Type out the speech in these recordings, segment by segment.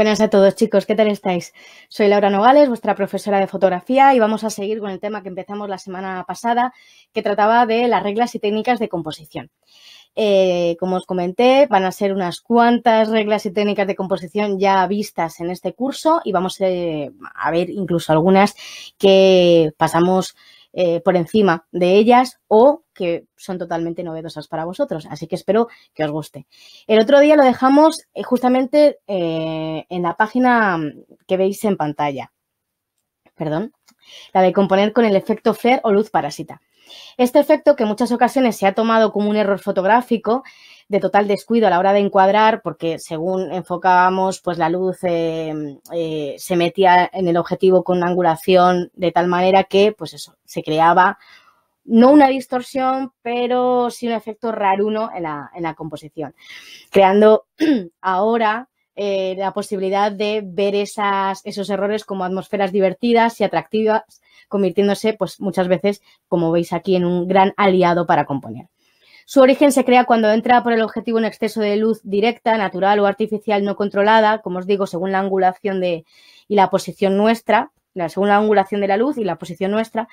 Buenas a todos chicos, ¿qué tal estáis? Soy Laura Nogales, vuestra profesora de fotografía y vamos a seguir con el tema que empezamos la semana pasada, que trataba de las reglas y técnicas de composición. Eh, como os comenté, van a ser unas cuantas reglas y técnicas de composición ya vistas en este curso y vamos eh, a ver incluso algunas que pasamos eh, por encima de ellas o que son totalmente novedosas para vosotros. Así que espero que os guste. El otro día lo dejamos eh, justamente eh, en la página que veis en pantalla. Perdón. La de componer con el efecto flare o luz parásita. Este efecto, que en muchas ocasiones se ha tomado como un error fotográfico, de total descuido a la hora de encuadrar, porque según enfocábamos, pues la luz eh, se metía en el objetivo con una angulación de tal manera que, pues eso, se creaba no una distorsión, pero sí un efecto raruno en la, en la composición, creando ahora eh, la posibilidad de ver esos errores como atmósferas divertidas y atractivas, convirtiéndose pues muchas veces, como veis aquí, en un gran aliado para componer. Su origen se crea cuando entra por el objetivo un exceso de luz directa, natural o artificial no controlada, como os digo, según la angulación de, y la posición nuestra, según la angulación de la luz y la posición nuestra,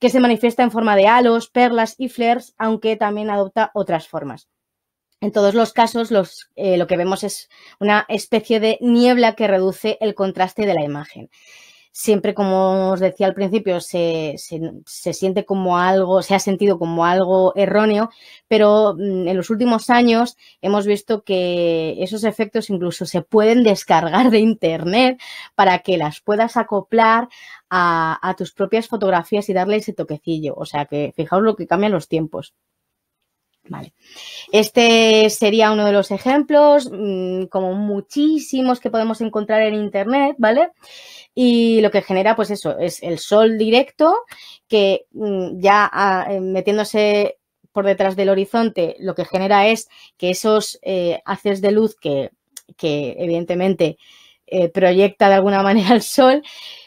que se manifiesta en forma de halos, perlas y flares, aunque también adopta otras formas. En todos los casos, eh, lo que vemos es una especie de niebla que reduce el contraste de la imagen siempre, como os decía al principio, se, siente como algo, se ha sentido como algo erróneo, pero mm, en los últimos años hemos visto que esos efectos incluso se pueden descargar de Internet para que las puedas acoplar a, a tus propias fotografías y darle ese toquecillo. O sea que fijaos lo que cambian los tiempos. Vale. Este sería uno de los ejemplos, mm, como muchísimos que podemos encontrar en internet, ¿vale? Y lo que genera, pues eso, es el sol directo, que mm, ya ah, eh, metiéndose por detrás del horizonte, lo que genera es que esos eh, haces de luz que, evidentemente eh, proyecta de alguna manera el sol,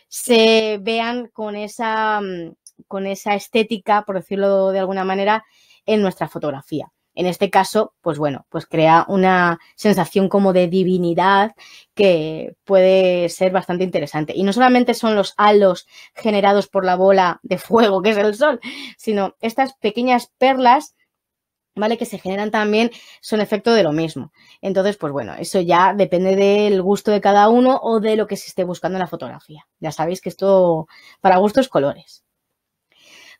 se vean con esa, mm, con esa estética, por decirlo de alguna manera, en nuestra fotografía. En este caso, pues bueno, pues crea una sensación como de divinidad que puede ser bastante interesante. Y no solamente son los halos generados por la bola de fuego que es el sol, sino estas pequeñas perlas ¿vale? Que se generan también son efecto de lo mismo. Entonces, pues bueno, eso ya depende del gusto de cada uno o de lo que se esté buscando en la fotografía. Ya sabéis que esto para gustos colores.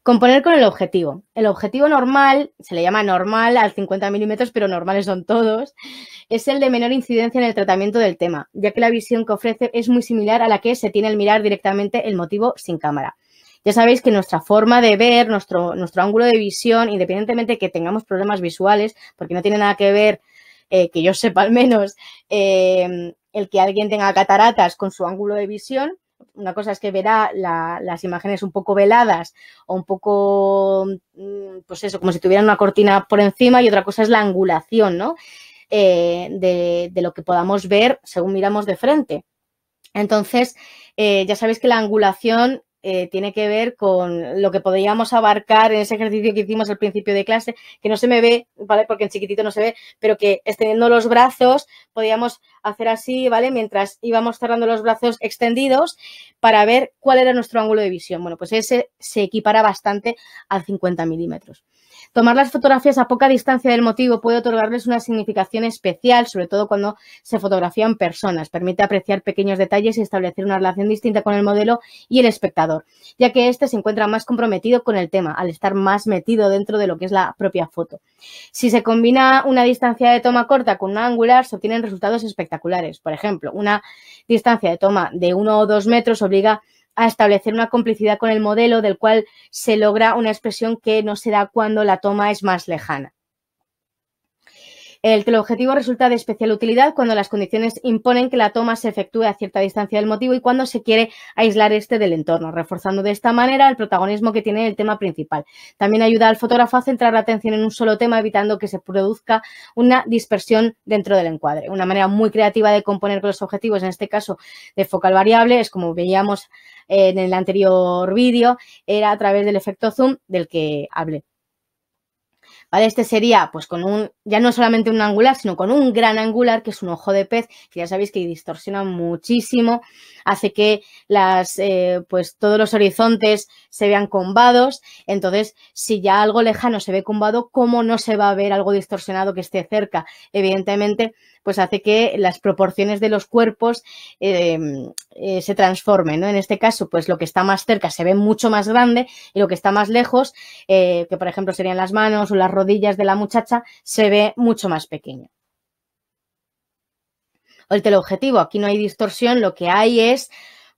Componer con el objetivo. El objetivo normal, se le llama normal al 50 milímetros, pero normales son todos, es el de menor incidencia en el tratamiento del tema, ya que la visión que ofrece es muy similar a la que se tiene al mirar directamente el motivo sin cámara. Ya sabéis que nuestra forma de ver, nuestro, nuestro ángulo de visión, independientemente de que tengamos problemas visuales, porque no tiene nada que ver, eh, que yo sepa al menos, eh, el que alguien tenga cataratas con su ángulo de visión, una cosa es que verá las imágenes un poco veladas o un poco, mm, pues eso, como si tuvieran una cortina por encima y otra cosa es la angulación, ¿no? Eh, de, lo que podamos ver según miramos de frente. Entonces, eh, ya sabéis que la angulación eh, tiene que ver con lo que podíamos abarcar en ese ejercicio que hicimos al principio de clase, que no se me ve, ¿vale? Porque en chiquitito no se ve, pero que extendiendo los brazos podíamos hacer así, ¿vale? Mientras íbamos cerrando los brazos extendidos para ver cuál era nuestro ángulo de visión. Bueno, pues ese se equipara bastante a 50 milímetros. Tomar las fotografías a poca distancia del motivo puede otorgarles una significación especial, sobre todo cuando se fotografían personas. Permite apreciar pequeños detalles y establecer una relación distinta con el modelo y el espectador, ya que éste se encuentra más comprometido con el tema, al estar más metido dentro de lo que es la propia foto. Si se combina una distancia de toma corta con una angular, se obtienen resultados espectaculares. Por ejemplo, una distancia de toma de uno o dos metros obliga a a establecer una complicidad con el modelo del cual se logra una expresión que no se da cuando la toma es más lejana. El teleobjetivo resulta de especial utilidad cuando las condiciones imponen que la toma se efectúe a cierta distancia del motivo y cuando se quiere aislar este del entorno, reforzando de esta manera el protagonismo que tiene el tema principal. También ayuda al fotógrafo a centrar la atención en un solo tema, evitando que se produzca una dispersión dentro del encuadre. Una manera muy creativa de componer los objetivos, en este caso de focal variable, es como veíamos eh, en el anterior vídeo, era a través del efecto zoom del que hablé. ¿vale? Este sería, pues con un, ya no solamente un angular, sino con un gran angular, que es un ojo de pez, que ya sabéis que distorsiona muchísimo, hace que las, eh, pues todos los horizontes se vean combados, entonces si ya algo lejano se ve combado, ¿cómo no se va a ver algo distorsionado que esté cerca? Evidentemente, pues hace que las proporciones de los cuerpos em, eh, se transformen. En este caso, pues lo que está más cerca se ve mucho más grande y lo que está más lejos, eh, que por ejemplo serían las manos o las rodillas de la muchacha, se ve mucho más pequeño el teleobjetivo. Aquí no hay distorsión, lo que hay es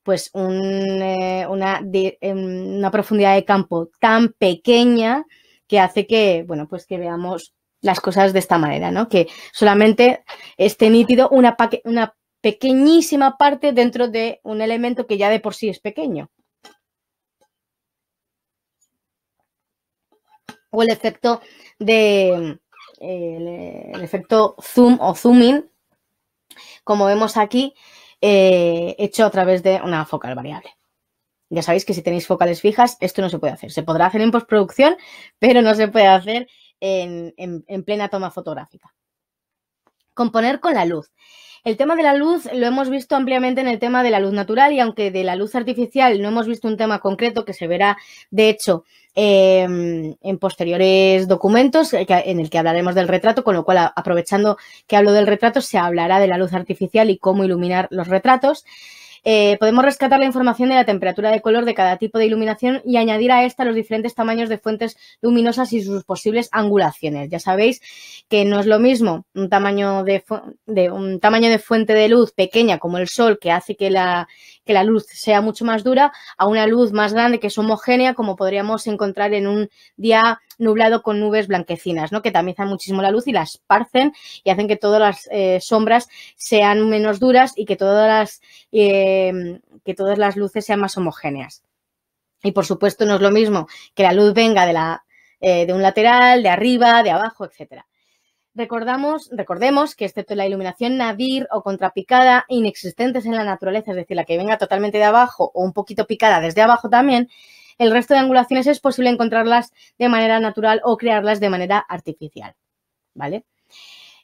pues eh, una, em, una, profundidad de campo tan pequeña que hace que, bueno, pues que veamos las cosas de esta manera, ¿no? Que solamente esté nítido una, pequeñísima parte dentro de un elemento que ya de por sí es pequeño. O el efecto de el, efecto zoom o zooming, como vemos aquí, eh, hecho a través de una focal variable. Ya sabéis que si tenéis focales fijas, esto no se puede hacer. Se podrá hacer en postproducción, pero no se puede hacer en, plena toma fotográfica. Componer con la luz. El tema de la luz lo hemos visto ampliamente en el tema de la luz natural y aunque de la luz artificial no hemos visto un tema concreto que se verá, de hecho, em, en posteriores documentos eh, en el que hablaremos del retrato, con lo cual aprovechando que hablo del retrato se hablará de la luz artificial y cómo iluminar los retratos. Eh, podemos rescatar la información de la temperatura de color de cada tipo de iluminación y añadir a esta los diferentes tamaños de fuentes luminosas y sus posibles angulaciones. Ya sabéis que no es lo mismo un tamaño de, un tamaño de fuente de luz pequeña como el sol, que hace que la, que la luz sea mucho más dura, a una luz más grande que es homogénea, como podríamos encontrar en un día nublado con nubes blanquecinas, ¿no? Que tamizan muchísimo la luz y la esparcen y hacen que todas las eh, sombras sean menos duras y que todas las, eh, que todas las luces sean más homogéneas. Y por supuesto no es lo mismo que la luz venga de, la, eh, de un lateral, de arriba, de abajo, etcétera. Recordamos, recordemos que excepto la iluminación nadir o contrapicada inexistentes en la naturaleza, es decir, la que venga totalmente de abajo o un poquito picada desde abajo también, el resto de angulaciones es posible encontrarlas de manera natural o crearlas de manera artificial. ¿Vale?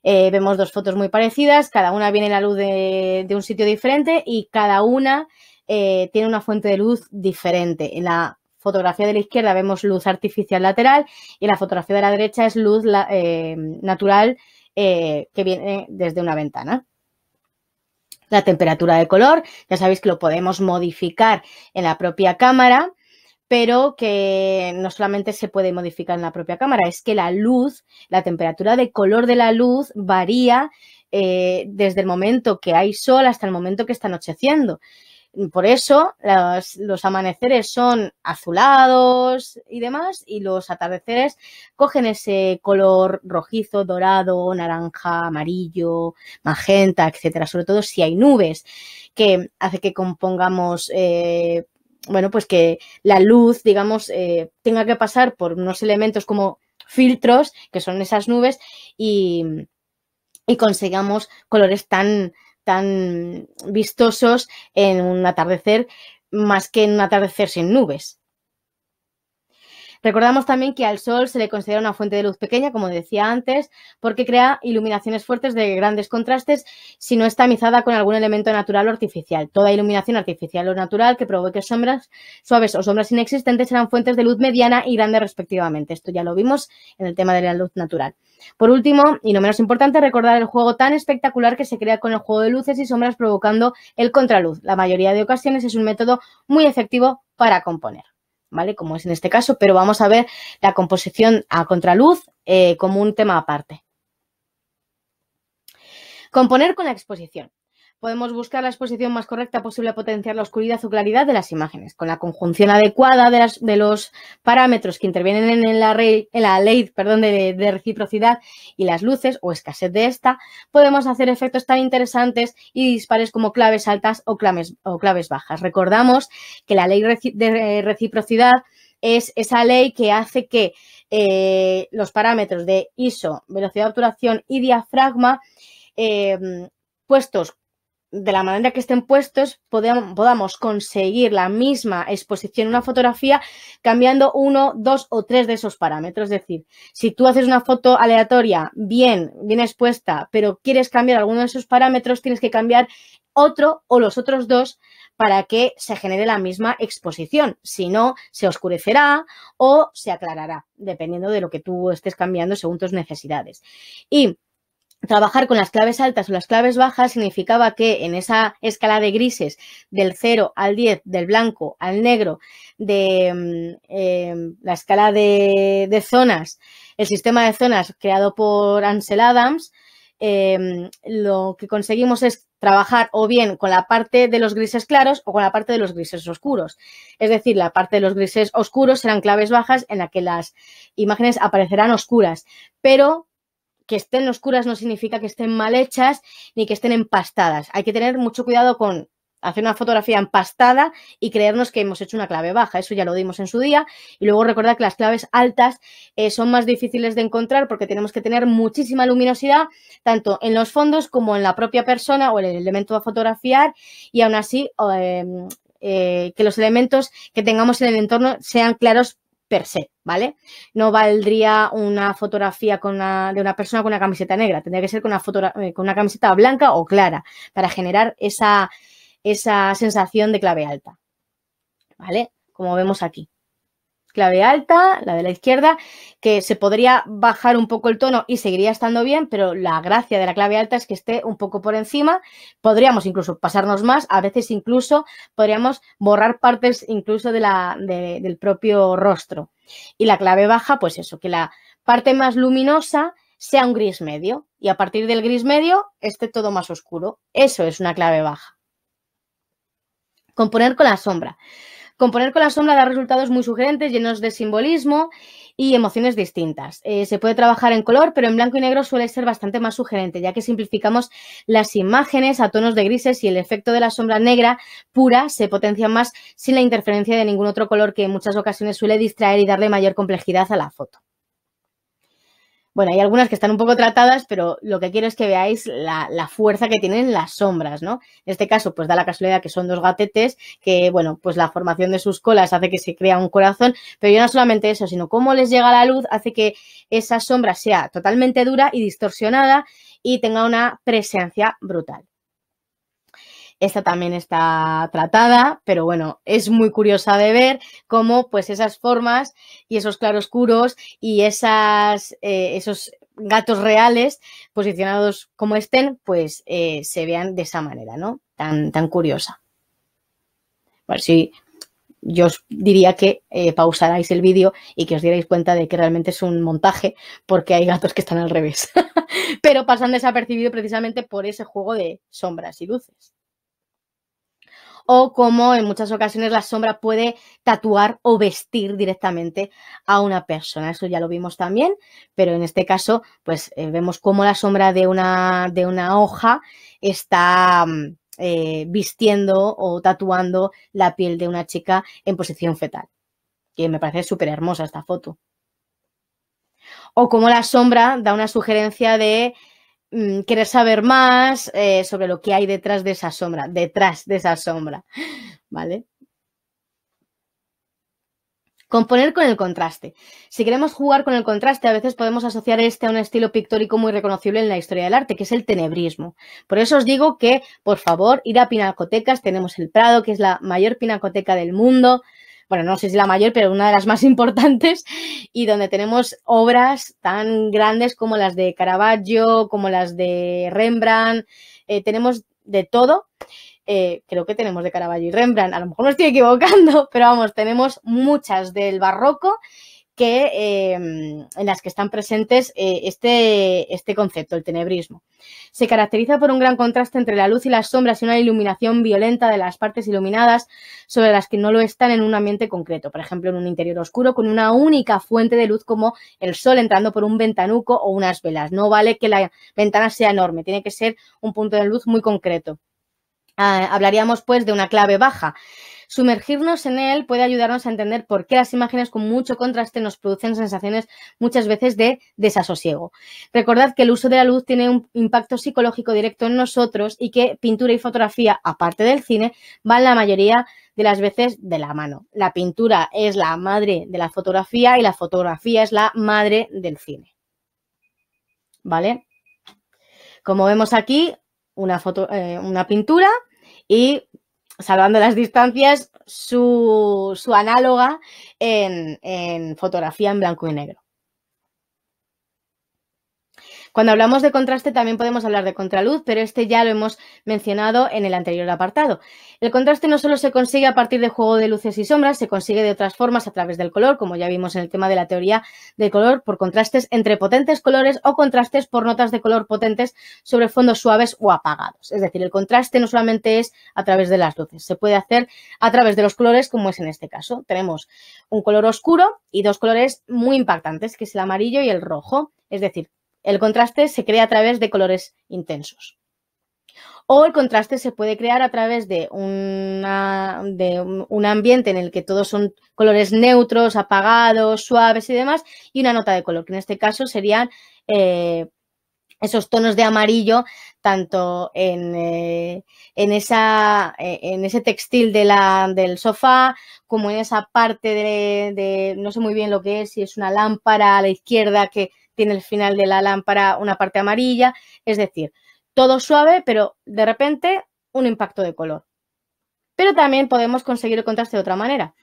Eh, vemos dos fotos muy parecidas, cada una viene la luz de, un sitio diferente y cada una eh, tiene una fuente de luz diferente. En la fotografía de la izquierda vemos luz artificial lateral y en la fotografía de la derecha es luz eh, natural que viene desde una ventana la temperatura de color. Ya sabéis que lo podemos modificar en la propia cámara pero que no solamente se puede modificar en la propia cámara, es que la luz, la temperatura de color de la luz varía eh, desde el momento que hay sol hasta el momento que está anocheciendo. Por eso los, amaneceres son azulados y demás, y los atardeceres cogen ese color rojizo, dorado, naranja, amarillo, magenta, etcétera. Sobre todo si hay nubes, que hace que compongamos eh, bueno, pues que la luz, digamos, eh, tenga que pasar por unos elementos como filtros, que son esas nubes, y, y consigamos colores tan, tan vistosos en un atardecer, más que en un atardecer sin nubes. Recordamos también que al Sol se le considera una fuente de luz pequeña, como decía antes, porque crea iluminaciones fuertes de grandes contrastes si no está amizada con algún elemento natural o artificial. Toda iluminación artificial o natural que provoque sombras suaves o sombras inexistentes serán fuentes de luz mediana y grande respectivamente. Esto ya lo vimos en el tema de la luz natural. Por último, y no menos importante, recordar el juego tan espectacular que se crea con el juego de luces y sombras provocando el contraluz. La mayoría de ocasiones es un método muy efectivo para componer. ¿vale? Como es en este caso, pero vamos a ver la composición a contraluz eh, como un tema aparte. Componer con la exposición. Podemos buscar la exposición más correcta posible a potenciar la oscuridad o claridad de las imágenes, con la conjunción adecuada de, los parámetros que intervienen en la, en la ley perdón, de, reciprocidad y las luces o escasez de esta, podemos hacer efectos tan interesantes y dispares como claves altas o claves, o claves bajas. Recordamos que la ley de eh, reciprocidad es esa ley que hace que eh, los parámetros de ISO, velocidad de obturación y diafragma eh, puestos de la manera que estén puestos, podamos conseguir la misma exposición en una fotografía cambiando uno, dos o tres de esos parámetros. Es decir, si tú haces una foto aleatoria bien, bien expuesta, pero quieres cambiar alguno de esos parámetros, tienes que cambiar otro o los otros dos para que se genere la misma exposición. Si no, se oscurecerá o se aclarará, dependiendo de lo que tú estés cambiando según tus necesidades. Y trabajar con las claves altas o las claves bajas significaba que en esa escala de grises del 0 al 10, del blanco al negro, de mm, em, la escala de, zonas, el sistema de zonas creado por Ansel Adams, em, lo que conseguimos es trabajar o bien con la parte de los grises claros o con la parte de los grises oscuros. Es decir, la parte de los grises oscuros serán claves bajas en la que las imágenes aparecerán oscuras, pero que estén oscuras no significa que estén mal hechas ni que estén empastadas. Hay que tener mucho cuidado con hacer una fotografía empastada y creernos que hemos hecho una clave baja. Eso ya lo dimos en su día. Y luego recordar que las claves altas eh, son más difíciles de encontrar porque tenemos que tener muchísima luminosidad, tanto en los fondos como en la propia persona o en el elemento a fotografiar. Y aún así, em, eh, que los elementos que tengamos en el entorno sean claros per se, ¿vale? No valdría una fotografía con de una persona con una camiseta negra, tendría que ser con una, eh, con una camiseta blanca o clara para generar esa, esa sensación de clave alta, ¿vale? Como vemos aquí clave alta, la de la izquierda, que se podría bajar un poco el tono y seguiría estando bien, pero la gracia de la clave alta es que esté un poco por encima. Podríamos incluso pasarnos más, a veces incluso podríamos borrar partes incluso del propio rostro. Y la clave baja, pues eso, que la parte más luminosa sea un gris medio y a partir del gris medio esté todo más oscuro. Eso es una clave baja. Componer con la sombra. Componer con la sombra da resultados muy sugerentes, llenos de simbolismo y emociones distintas. Eh, se puede trabajar en color, pero en blanco y negro suele ser bastante más sugerente, ya que simplificamos las imágenes a tonos de grises y el efecto de la sombra negra pura se potencia más sin la interferencia de ningún otro color que en muchas ocasiones suele distraer y darle mayor complejidad a la foto. Bueno, hay algunas que están un poco tratadas, pero lo que quiero es que veáis la, la, fuerza que tienen las sombras, ¿no? En este caso, pues da la casualidad que son dos gatetes, que, bueno, pues la formación de sus colas hace que se crea un corazón, pero ya no solamente eso, sino cómo les llega la luz hace que esa sombra sea totalmente dura y distorsionada y tenga una presencia brutal. Esta también está tratada, pero bueno, es muy curiosa de ver cómo pues esas formas y esos claroscuros y esas, eh, esos gatos reales posicionados como estén, pues eh, se vean de esa manera, ¿no? Tan, tan curiosa. Bueno, sí, yo os diría que eh, pausarais el vídeo y que os dierais cuenta de que realmente es un montaje porque hay gatos que están al revés, pero pasan desapercibido precisamente por ese juego de sombras y luces o como en muchas ocasiones la sombra puede tatuar o vestir directamente a una persona. Eso ya lo vimos también, pero en este caso, pues eh, vemos cómo la sombra de una, de una hoja está mm, eh, vistiendo o tatuando la piel de una chica en posición fetal, que me parece súper hermosa esta foto. O como la sombra da una sugerencia de Mm, querer saber más eh, sobre lo que hay detrás de esa sombra, detrás de esa sombra, ¿vale? Componer con el contraste. Si queremos jugar con el contraste, a veces podemos asociar este a un estilo pictórico muy reconocible en la historia del arte, que es el tenebrismo. Por eso os digo que, por favor, ir a pinacotecas. Tenemos el Prado, que es la mayor pinacoteca del mundo bueno, no sé si la mayor, pero una de las más importantes, y donde tenemos obras tan grandes como las de Caravaggio, como las de Rembrandt, eh, tenemos de todo. Eh, creo que tenemos de Caravaggio y Rembrandt, a lo mejor me estoy equivocando, pero vamos, tenemos muchas del barroco que, eh, en las que están presentes eh, este, este concepto, el tenebrismo. Se caracteriza por un gran contraste entre la luz y las sombras y una iluminación violenta de las partes iluminadas sobre las que no lo están en un ambiente concreto, por ejemplo, en un interior oscuro con una única fuente de luz como el sol entrando por un ventanuco o unas velas. No vale que la ventana sea enorme, tiene que ser un punto de luz muy concreto. Ah, hablaríamos pues de una clave baja. Sumergirnos en él puede ayudarnos a entender por qué las imágenes con mucho contraste nos producen sensaciones muchas veces de desasosiego. Recordad que el uso de la luz tiene un impacto psicológico directo en nosotros y que pintura y fotografía, aparte del cine, van la mayoría de las veces de la mano. La pintura es la madre de la fotografía y la fotografía es la madre del cine. ¿Vale? Como vemos aquí, una, foto, eh, una pintura y salvando las distancias, su, su análoga en, en fotografía en blanco y negro. Cuando hablamos de contraste también podemos hablar de contraluz, pero este ya lo hemos mencionado en el anterior apartado. El contraste no solo se consigue a partir de juego de luces y sombras, se consigue de otras formas a través del color, como ya vimos en el tema de la teoría del color, por contrastes entre potentes colores o contrastes por notas de color potentes sobre fondos suaves o apagados. Es decir, el contraste no solamente es a través de las luces, se puede hacer a través de los colores, como es en este caso. Tenemos un color oscuro y dos colores muy impactantes, que es el amarillo y el rojo. Es decir, el contraste se crea a través de colores intensos. O el contraste se puede crear a través de, de un ambiente en el que todos son colores neutros, apagados, suaves y demás, y una nota de color, que en este caso serían eh, esos tonos de amarillo, tanto en, eh, esa, eh, en ese textil de la, del sofá, como en esa parte de, no sé muy bien lo que es, si es una lámpara a la izquierda que tiene el final de la lámpara una parte amarilla, es decir, todo suave, pero de repente un impacto de color. Pero también podemos conseguir el contraste de otra manera.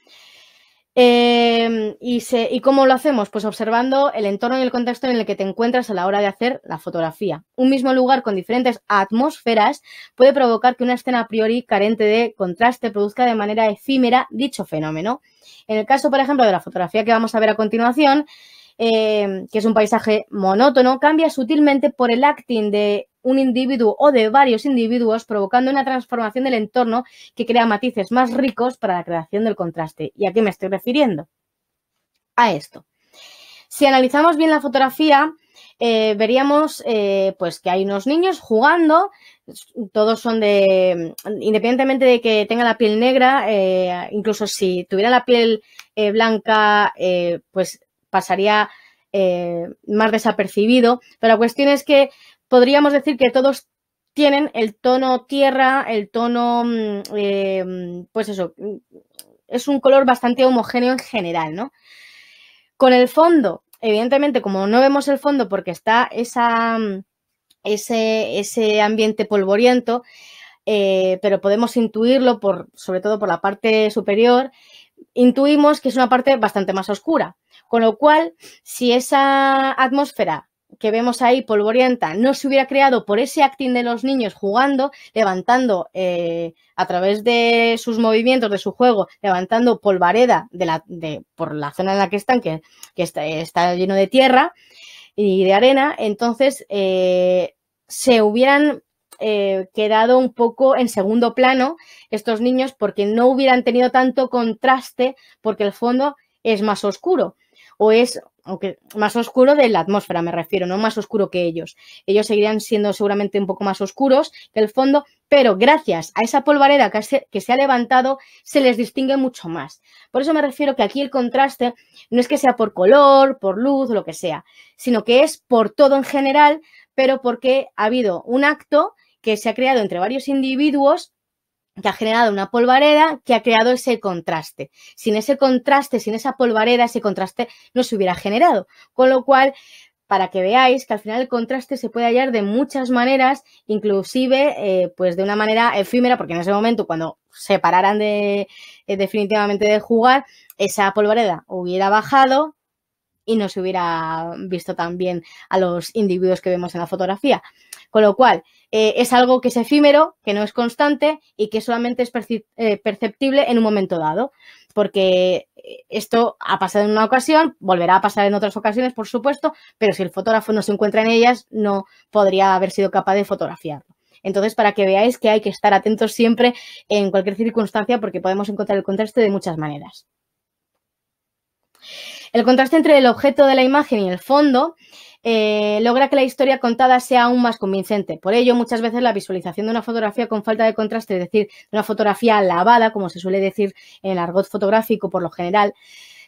Em, y, ¿Y cómo lo hacemos? Pues observando el entorno y el contexto en el que te encuentras a la hora de hacer la fotografía. Un mismo lugar con diferentes atmósferas puede provocar que una escena a priori carente de contraste produzca de manera efímera dicho fenómeno. En el caso, por ejemplo, de la fotografía que vamos a ver a continuación, Em, que es un paisaje monótono, cambia sutilmente por el acting de un individuo o de varios individuos, provocando una transformación del entorno que crea matices más ricos para la creación del contraste. ¿Y a qué me estoy refiriendo? A esto. Si analizamos bien la fotografía, eh, veríamos eh, pues que hay unos niños jugando, todos son de, independientemente de que tenga la piel negra, eh, incluso si tuviera la piel blanca, pues pasaría eh, más desapercibido. Pero la cuestión es que podríamos decir que todos tienen el tono tierra, el tono, mm, eh, pues eso, mm, es un color bastante homogéneo en general, ¿no? Con el fondo, evidentemente, como no vemos el fondo porque está esa, mm, ese, ambiente polvoriento, eh, pero podemos intuirlo por, sobre todo por la parte superior, intuimos que es una parte bastante más oscura. Con lo cual, si esa atmósfera que vemos ahí polvorienta no se hubiera creado por ese acting de los niños jugando, levantando eh, a través de sus movimientos, de su juego, levantando polvareda de la, de, por la zona en la que están, que, que está, lleno de tierra y de arena, entonces eh, se hubieran eh, quedado un poco en segundo plano estos niños porque no hubieran tenido tanto contraste porque el fondo es más oscuro o es más oscuro de la atmósfera me refiero, no más oscuro que ellos. Ellos seguirían siendo seguramente un poco más oscuros que el fondo, pero gracias a esa polvareda que se, ha levantado se les distingue mucho más. Por eso me refiero que aquí el contraste no es que sea por color, por luz, lo que sea, sino que es por todo en general, pero porque ha habido un acto que se ha creado entre varios individuos que ha generado una polvareda que ha creado ese contraste. Sin ese contraste, sin esa polvareda, ese contraste no se hubiera generado. Con lo cual, para que veáis que al final el contraste se puede hallar de muchas maneras, inclusive eh, pues de una manera efímera, porque en ese momento cuando se pararan de, eh, definitivamente de jugar, esa polvareda hubiera bajado, y no se hubiera visto tan bien a los individuos que vemos en la fotografía. Con lo cual, eh, es algo que es efímero, que no es constante y que solamente es eh, perceptible en un momento dado, porque eh, esto ha pasado en una ocasión, volverá a pasar en otras ocasiones, por supuesto, pero si el fotógrafo no se encuentra en ellas, no podría haber sido capaz de fotografiarlo. Entonces, para que veáis que hay que estar atentos siempre en cualquier circunstancia porque podemos encontrar el contraste de muchas maneras. El contraste entre el objeto de la imagen y el fondo eh, logra que la historia contada sea aún más convincente. Por ello, muchas veces la visualización de una fotografía con falta de contraste, es decir, una fotografía lavada, como se suele decir en el argot fotográfico por lo general,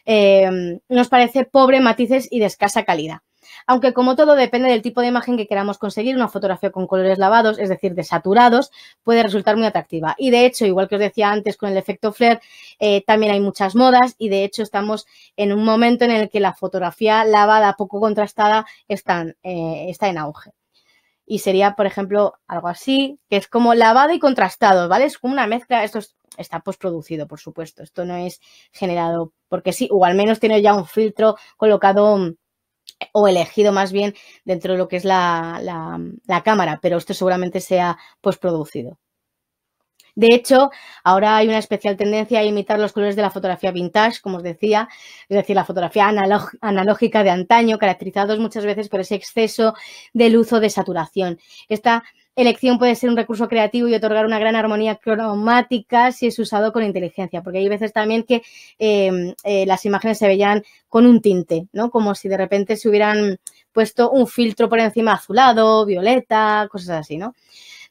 eh, nos parece pobre matices y de escasa calidad. Aunque como todo depende del tipo de imagen que queramos conseguir, una fotografía con colores lavados, es decir, desaturados, puede resultar muy atractiva. Y de hecho, igual que os decía antes con el efecto flare, eh, también hay muchas modas y de hecho estamos en un momento en el que la fotografía lavada, poco contrastada, eh, está en auge y sería, por ejemplo, algo así, que es como lavado y contrastado, ¿vale? Es como una mezcla, esto está postproducido, por supuesto, esto no es generado porque sí, o al menos tiene ya un filtro colocado mm, o elegido más bien dentro de lo que es la, cámara, pero esto seguramente sea postproducido. De hecho, ahora hay una especial tendencia a imitar los colores de la fotografía vintage, como os decía, es decir, la fotografía analógica de antaño, caracterizados muchas veces por ese exceso de luz o de saturación. Esta elección puede ser un recurso creativo y otorgar una gran armonía cromática si es usado con inteligencia, porque hay veces también que eh, eh, las imágenes se veían con un tinte, ¿no? Como si de repente se hubieran puesto un filtro por encima azulado, violeta, cosas así, ¿no?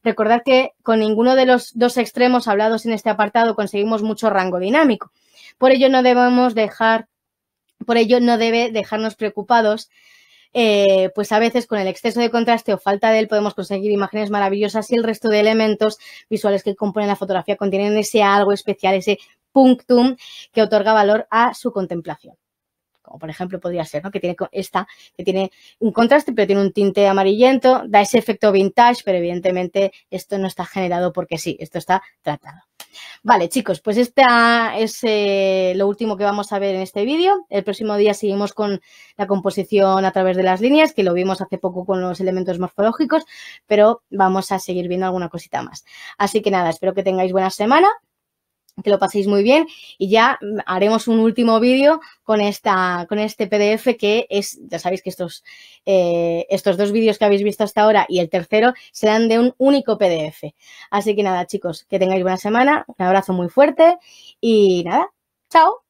Recordad que con ninguno de los dos extremos hablados en este apartado conseguimos mucho rango dinámico. Por ello no debemos dejar, por ello no debe dejarnos preocupados eh, pues a veces con el exceso de contraste o falta de él podemos conseguir imágenes maravillosas y el resto de elementos visuales que componen la fotografía contienen ese algo especial, ese punctum que otorga valor a su contemplación. Como por ejemplo podría ser, ¿no? Que tiene esta, que tiene un contraste, pero tiene un tinte amarillento, da ese efecto vintage, pero evidentemente esto no está generado porque sí, esto está tratado. Vale, chicos, pues esta es eh, lo último que vamos a ver en este vídeo. El próximo día seguimos con la composición a través de las líneas, que lo vimos hace poco con los elementos morfológicos, pero vamos a seguir viendo alguna cosita más. Así que nada, espero que tengáis buena semana que lo paséis muy bien y ya haremos un último vídeo con, esta, con este PDF que es, ya sabéis que estos, eh, estos dos vídeos que habéis visto hasta ahora y el tercero serán de un único PDF. Así que nada, chicos, que tengáis buena semana, un abrazo muy fuerte y nada, chao.